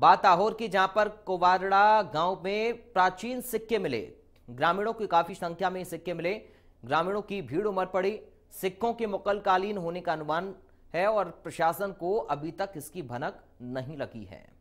बात आहोर की जहां पर कोबारड़ा गांव में प्राचीन सिक्के मिले ग्रामीणों की काफी संख्या में सिक्के मिले ग्रामीणों की भीड़ उमड़ पड़ी सिक्कों के मुकलकालीन होने का अनुमान है और प्रशासन को अभी तक इसकी भनक नहीं लगी है